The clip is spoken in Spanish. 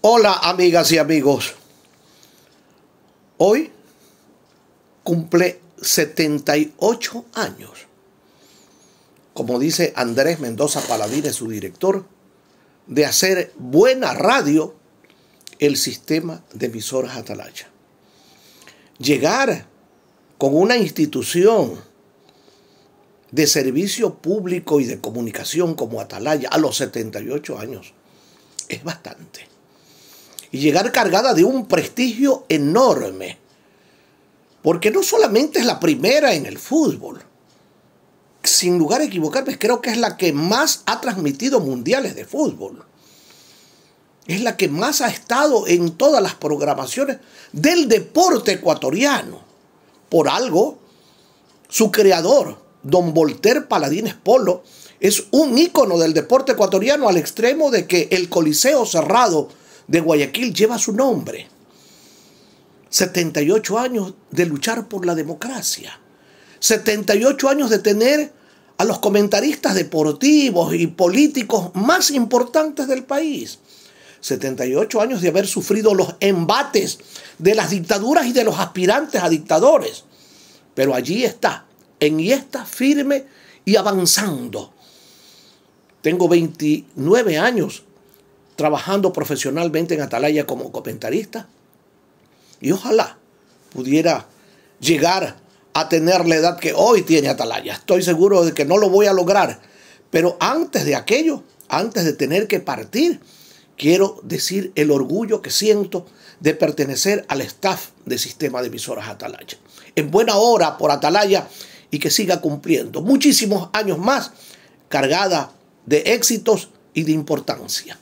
Hola amigas y amigos. Hoy cumple 78 años. Como dice Andrés Mendoza Paladines, su director, de hacer buena radio el sistema de emisoras Atalaya. Llegar con una institución de servicio público y de comunicación como Atalaya a los 78 años es bastante y llegar cargada de un prestigio enorme. Porque no solamente es la primera en el fútbol, sin lugar a equivocarme, creo que es la que más ha transmitido mundiales de fútbol. Es la que más ha estado en todas las programaciones del deporte ecuatoriano. Por algo, su creador, don Volter Paladines Polo, es un ícono del deporte ecuatoriano al extremo de que el Coliseo cerrado de Guayaquil lleva su nombre. 78 años de luchar por la democracia. 78 años de tener a los comentaristas deportivos y políticos más importantes del país. 78 años de haber sufrido los embates de las dictaduras y de los aspirantes a dictadores. Pero allí está, en y está firme y avanzando. Tengo 29 años trabajando profesionalmente en Atalaya como comentarista. Y ojalá pudiera llegar a tener la edad que hoy tiene Atalaya. Estoy seguro de que no lo voy a lograr. Pero antes de aquello, antes de tener que partir, quiero decir el orgullo que siento de pertenecer al staff de Sistema de Emisoras Atalaya. En buena hora por Atalaya y que siga cumpliendo muchísimos años más, cargada de éxitos y de importancia.